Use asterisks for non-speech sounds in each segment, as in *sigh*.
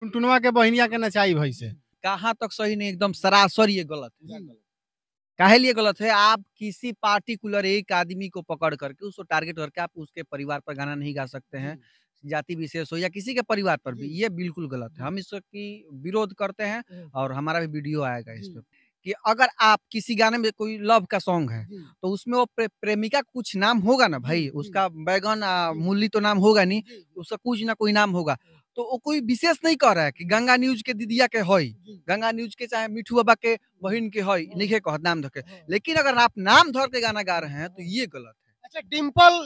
टुनटुनवा के बहनिया के नचाई भाई से कहाँ तक सही नहीं एकदम सरासर ये गलत काहे लिए गलत है आप किसी पार्टिकुलर एक आदमी को पकड़ करके उसको टारगेट करके आप उसके परिवार पर गाना नहीं गा सकते हैं जाति विशेष हो या किसी के परिवार पर भी ये बिल्कुल गलत है हम इसकी विरोध करते हैं और हमारा भी वीडियो आएगा इस पर कि अगर आप किसी गाने में कोई लव का सॉन्ग है तो उसमें वो प्रे, प्रेमिका कुछ नाम होगा ना भाई उसका बैगन मूली तो नाम होगा नहीं उसका कुछ ना कोई नाम होगा तो वो कोई विशेष नहीं कह रहा है कि गंगा न्यूज के दीदिया के हई गंगा न्यूज के चाहे मिठू बाबा के बहन के हई हाँ। नहीं कह नाम धोके हाँ। लेकिन अगर आप नाम धर के गाना गा रहे हैं तो ये गलत है अच्छा डिम्पल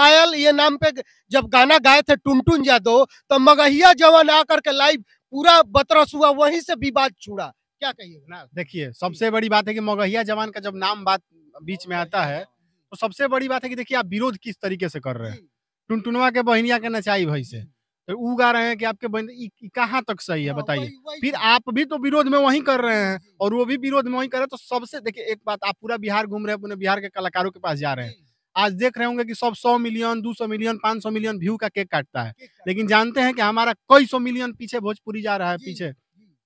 पायल ये नाम पे जब गाना गाए थे टुनटुन यादव तो मगहिया जवान आकर के लाइव पूरा बतरस हुआ वहीं से विवाद छुड़ा क्या कहिए ना देखिए सबसे बड़ी बात है कि मगहिया जवान का जब नाम बात बीच में आता है हाँ। तो सबसे बड़ी बात है कि देखिए आप विरोध किस तरीके से कर रहे हैं टुनटुनवा के बहनिया के नचाई भाई से तो उगा रहे हैं कि आपके बंदे कहाँ तक सही है हाँ, बताइए फिर तो। आप भी तो विरोध में वही कर रहे हैं और वो भी विरोध में वही कर रहे हैं तो सबसे देखिए एक बात आप पूरा बिहार घूम रहे हैं अपने बिहार के कलाकारों के पास जा रहे हैं आज देख रहे होंगे कि सब सौ मिलियन दो सौ मिलियन पाँच सौ मिलियन व्यू का केक काटता है लेकिन जानते हैं कि हमारा कई सौ मिलियन पीछे भोजपुरी जा रहा है पीछे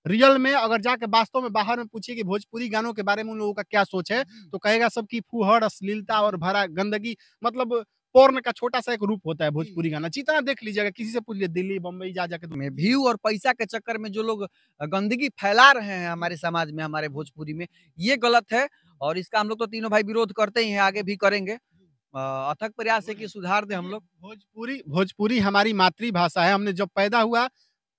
रियल में अगर जाके वास्तव में बाहर में पूछिए कि भोजपुरी गानों के बारे में उन लोगों का क्या सोच है तो कहेगा सबकी की फूहड़ अश्लीलता और भरा गंदगी मतलब पोर्न का छोटा सा एक रूप होता है भोजपुरी गाना जितना देख लीजिएगा किसी से पूछ लीजिए दिल्ली बम्बई जा जाके तुम्हें तो व्यू और पैसा के चक्कर में जो लोग गंदगी फैला रहे हैं हमारे समाज में हमारे भोजपुरी में ये गलत है और इसका हम लोग तो तीनों भाई विरोध करते ही हैं आगे भी करेंगे अथक प्रयास है कि सुधार दे हम लोग भोजपुरी भोजपुरी हमारी मातृभाषा है हमने जब पैदा हुआ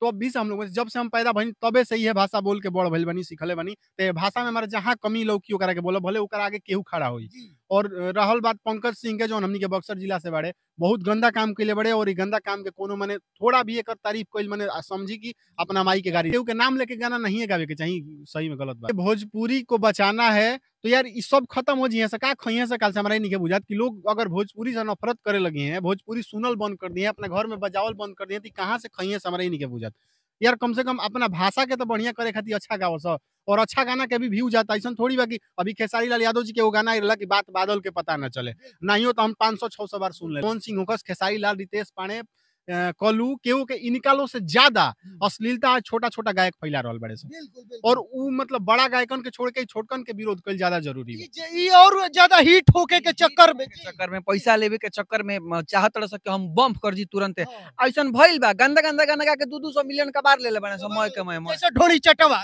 तो अब भी से हम लोग जब से हम पैदा बनी तबे से है भाषा बोल के बड़ भइल बनी सीखले बनी तो भाषा में हमारे जहाँ कमी लौकी करा के बोलो भले ओकर आगे केहू खड़ा हुई और रहल बात पंकज सिंह के जो हमनी के बक्सर जिला से बड़े बहुत गंदा काम कैले बड़े और गंदा काम के कोनो मने थोड़ा भी एक तारीफ कोई मने समझी कि अपना माई के गाड़ी के नाम लेके गाना नहीं है गावे के चाहिए सही में गलत बात भोजपुरी को बचाना है तो यार इस सब खत्म हो जाए का खे से कल से हमारा नहीं बुझात कि लोग अगर भोजपुरी से नफरत करे लगे हैं भोजपुरी सुनल बंद कर दिए अपने घर में बजावल बंद कर दिए तो कहाँ से खइए से हमारा नहीं बुझात यार कम से कम अपना भाषा के तो बढ़िया करे खातिर अच्छा गाव सब और अच्छा गाना के भी व्यू जाता ऐसा थोड़ी बाकी अभी खेसारी लाल यादव जी के वो गाना ही कि बात बादल के पता न चले नहीं हो तो हम पाँच सौ छह सौ बार सुन ले मोहन सिंह होकर खेसारी लाल रितेश पाणे कलू केहू के इनकालो से ज्यादा अश्लीलता छोटा छोटा गायक फैला रहा बड़े से बिल्कुल, और उ मतलब बड़ा गायकन के छोड़ के छोटकन के विरोध कल ज्यादा जरूरी ये और ज्यादा हिट होके के चक्कर में चक्कर में पैसा लेवे के चक्कर में चाहत रह सके हम बम्प कर जी तुरंत ऐसा हाँ। भैल बा गंदा गंदा गाना गा के दू दू सौ मिलियन कबार ले ले बना समय के मैं ढोड़ी चटवा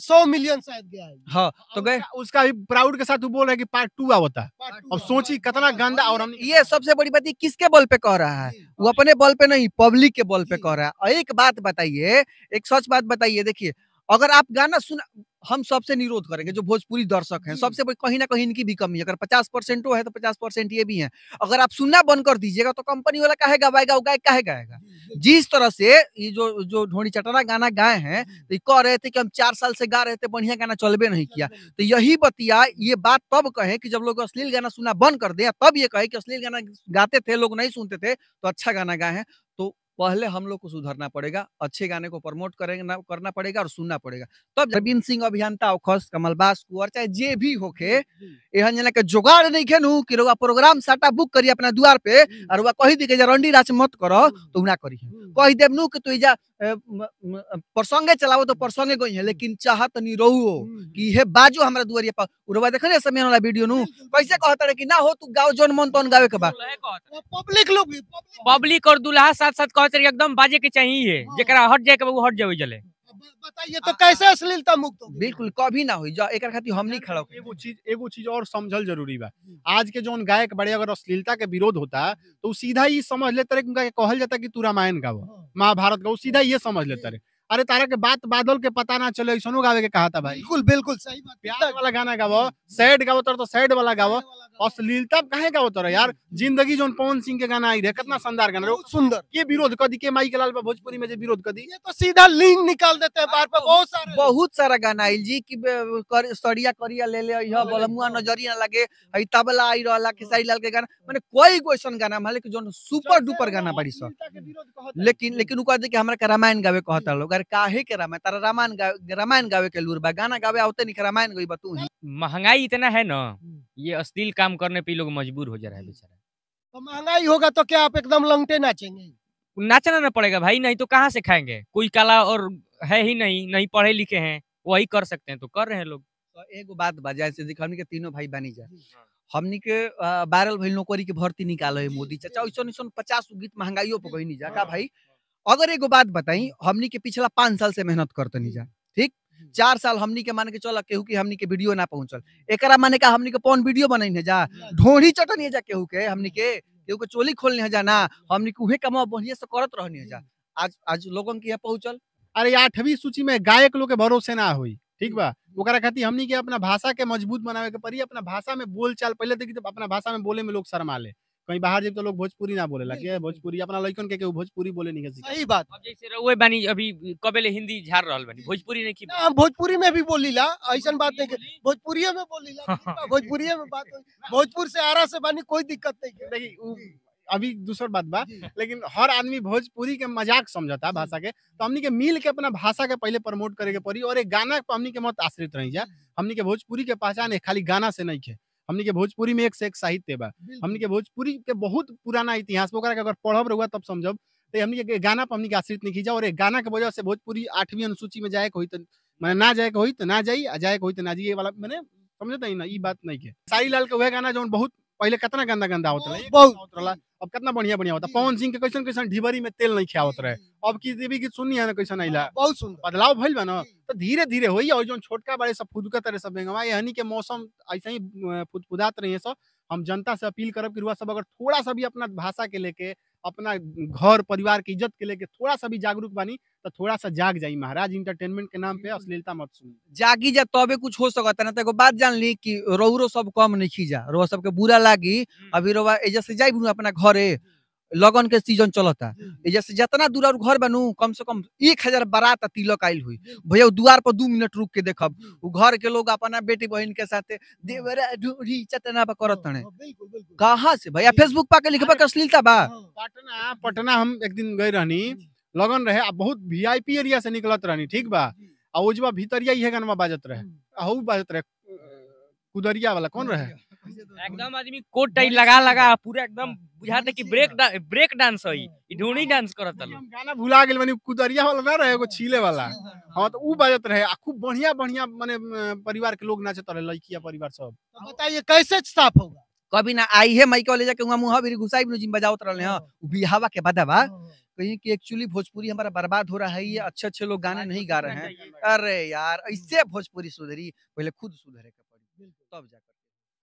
सौ मिलियन शायद गया है हाँ तो गए उसका भी प्राउड के साथ वो बोल हाँ, रहे हैं कि पार्ट टू होता है अब सोची कितना गंदा और हम ये सबसे बड़ी बात किसके बल पे कह रहा है हाँ, वो हाँ, अपने बल पे नहीं पब्लिक के बल पे कह रहा है एक बात बताइए एक सच बात बताइए देखिए अगर आप गाना सुन हम सबसे निरोध करेंगे जो भोजपुरी दर्शक हैं सबसे कहीं ना कहीं इनकी भी कमी है अगर पचास परसेंट वो है तो पचास परसेंट ये भी है अगर आप सुनना बंद कर दीजिएगा तो कंपनी वाला कहेगा गवाएगा वो गायक कहे गाएगा जिस तरह से ये जो जो ढोड़ी चटरा गाना गाए हैं हम्म। तो कह रहे थे कि हम चार साल से गा रहे थे बढ़िया गाना चलबे नहीं किया तो यही बतिया ये बात तब कहे कि जब लोग अश्लील गाना सुना बंद कर दे तब ये कहे कि अश्लील गाना गाते थे लोग नहीं सुनते थे तो अच्छा गाना गाए हैं तो पहले हम लोग को सुधरना पड़ेगा अच्छे गाने को प्रमोट करेंगे करना पड़ेगा और सुनना पड़ेगा तब रविंद्र सिंह अभियंता औखस बास कुर चाहे जे भी होके एहन जना के जोगाड़ नहीं खेनु कि रोगा प्रोग्राम साटा बुक करी अपना द्वार पे और वह कही दी के रंडी राज मत करो तो ना करी कही देवनू कि तू जा प्रसंगे चलाओ तो प्रसंगे गई है लेकिन चाहत नहीं रहो हम्म, हम्म। कि हे बाजू हमारा दुआरिया पर उरवा देखने समय वाला वीडियो नु कैसे कहता रे कि ना हो तू गाओ जोन मन तोन गावे के बाद पब्लिक लोग पब्लिक और दुल्हा साथ साथ कचरी एकदम बाजे के चाहिए हाँ। जरा हट जाए वो हट जाए जले बताइए तो कैसे अश्लीलता मुक्त बिल्कुल कभी ना हुई एक खाती हम नहीं खड़ा एगो चीज एगो चीज और समझल जरूरी बा आज के जो गायक बड़े अगर अश्लीलता के विरोध होता तो सीधा ही समझ लेते कहल जाता कि तू रामायण गाओ हाँ। महाभारत गाओ सीधा ये समझ लेते अरे तारा के बात बादल के पता ना चले सोनू गावे के कहा था भाई बिल्कुल बिल्कुल सही बात प्यार वाला गाना गावो सैड गावो तो सैड वाला गावो अश्लीलता कहे गावो तो यार जिंदगी जो पवन सिंह के गाना आई रहे कितना शानदार गाना सुंदर ये विरोध कदी के माई के लाल भोजपुरी में जे विरोध कदी ये तो सीधा लिंक निकाल देते हैं बार पर बहुत सारा बहुत सारा गाना आई जी की सड़िया करिया ले ले बलमुआ नजरिया लगे तबला आई रहा खेसारी लाल के गाना मैंने कोई क्वेश्चन गाना माने जो सुपर डुपर गाना बड़ी सर लेकिन लेकिन उ रामायण गावे कहता लोग का काहे के रामायण तारा रामायण गावे रामायण गावे के लूर बा गाना गावे आते नहीं रामायण गई बतू ही महंगाई इतना है ना hmm. ये अश्लील काम करने पे लोग मजबूर हो जा रहे हैं hmm. बेचारा तो महंगाई होगा तो क्या आप एकदम लंगटे नाचेंगे नाचना ना पड़ेगा भाई नहीं तो कहाँ से खाएंगे कोई कला और है ही नहीं नहीं पढ़े लिखे हैं वही कर सकते हैं तो कर रहे हैं लोग तो एक बात बजाय के तीनों भाई बनी जाए hmm. हमने के बारह भाई नौकरी के भर्ती निकाल है मोदी चाचा ऐसा पचास गीत महंगाइयों पर गई जा का भाई अगर एगो बात बताई हमनी के पिछला पांच साल से मेहनत करते नहीं जा ठीक हम्म। चार साल हमनी के मान के चल केहू के हमनी के वीडियो ना पहुंचल एकरा माने का हमनी के पौन वीडियो बनाई है जा ढोड़ी चटनी है जा केहू के हमनी के केहू के चोली खोलने है जा ना हमनी के उहे कमा बढ़िया से करत रहनी है जा हम्म। आज आज लोगन के पहुंचल अरे आठवीं सूची में गायक लोग के भरोसे ना हुई ठीक बा हम्म। ओकरा खातिर हमनी के अपना भाषा के मजबूत बनावे के पड़ी अपना भाषा में बोल चाल पहले देखी तो अपना भाषा में बोले में लोग शर्मा ले कहीं बाहर जब तो लोग भोजपुरी ना बोले लगे भोजपुरी अपना लड़कन के, के भोजपुरी बोले नहीं सही बात अब जैसे रहुए अभी कबेले हिंदी झाड़ रहल बनी भोजपुरी ने की भोजपुरी में भी बोलीला ऐसा बात नहीं भोजपुरी में बोलीला भोजपुरी *laughs* में बात भोजपुर से आरा से बनी कोई दिक्कत नहीं अभी दूसर बात बा लेकिन हर आदमी भोजपुरी के मजाक समझता भाषा के तो हमनी के मिल के अपना भाषा के पहले प्रमोट करे के पड़ी और एक गाना पर हमनी के मत आश्रित रही जा हमनी के भोजपुरी के पहचान है खाली गाना से नहीं है हमने के भोजपुरी में एक से एक साहित्य बा हमने के भोजपुरी के बहुत पुराना इतिहास के अगर पढ़ब रहुआ तब समझब तो हमने के गाना पर हमने के आश्रित नहीं खींचा और एक गाना के वजह से भोजपुरी आठवीं अनुसूची में जाए कोई हुई तो मैंने ना जाए कोई तो ना जाई आ जाए कोई तो ना जाइए वाला मैंने समझते ना ये बात नहीं के साई लाल के वह गाना जो बहुत पहले कितना गंदा गंदा होता है बहुत रहा अब कितना बढ़िया बढ़िया होता पवन सिंह के कैसन कैसन ढिबरी में तेल नहीं खियावत रहे अब की देवी गीत सुननी है ना कैसन अला हाँ, बहुत सुन बदलाव भइल बा ना तो धीरे धीरे होई और जो छोटका बड़े सब फुदकत रहे सब बेंगवा यानी के मौसम ऐसे ही फुदफुदात रहे सब हम जनता से अपील करब कि सब अगर थोड़ा सा भी अपना भाषा के लेके अपना घर परिवार के इज्जत के लेके थोड़ा सा भी जागरूक बानी तो थोड़ा सा जाग जाई महाराज इंटरटेनमेंट के नाम पे हम्म। अश्लीलता मत सुन जागी जा तबे तो कुछ हो सकता ना तो बात जान ली की रौरो सब कम नहीं जा रो सबके बुरा लागी हम्म। अभी रोवा एजा से जाई अपना घरे हम्म। लगन के सीजन चलता हम्म। जैसे जितना दूर घर बनू कम से कम एक हजार बारात तिलक आयल हुई भैया दुआर पर दू मिनट रुक के देख हम्म। घर के लोग अपना बेटी बहन के साथ हाँ, हाँ, कहा से भैया फेसबुक पा के लिखबा अश्लीलता बा हाँ। पटना पटना हम एक दिन गए रहनी लगन रहे आ बहुत पी एरिया से निकलत रहनी ठीक बा आ ओजबा भीतरिया इहे गनवा बाजत रहे हम्म। बाजत रहे कुदरिया वाला कौन रहे तो- एकदम आदमी कोट टाइट लगा लगा पूरा एकदम बुझाते कि ब्रेक डा, ब्रेक डांस होई है हाँ, ढूंढी डांस करत हम गाना भुला गेल माने कुदरिया वाला ना रहे को हाँ, छीले वाला हां हाँ, तो ऊ बजत रहे आ खूब बढ़िया बढ़िया माने परिवार के लोग नाचत रहे लड़किया परिवार सब तो बताइए कैसे साफ होगा कभी ना आई है माइक वाले जाके वहां मुंह भी घुसाई बिनु जिम बजावत रहले हां बिहावा के बदावा कहीं कि एक्चुअली भोजपुरी हमारा बर्बाद हो रहा है ये अच्छे अच्छे लोग गाने नहीं तो गा रहे हैं अरे यार ऐसे भोजपुरी सुधरी पहले खुद सुधरे के पड़ी तब जाकर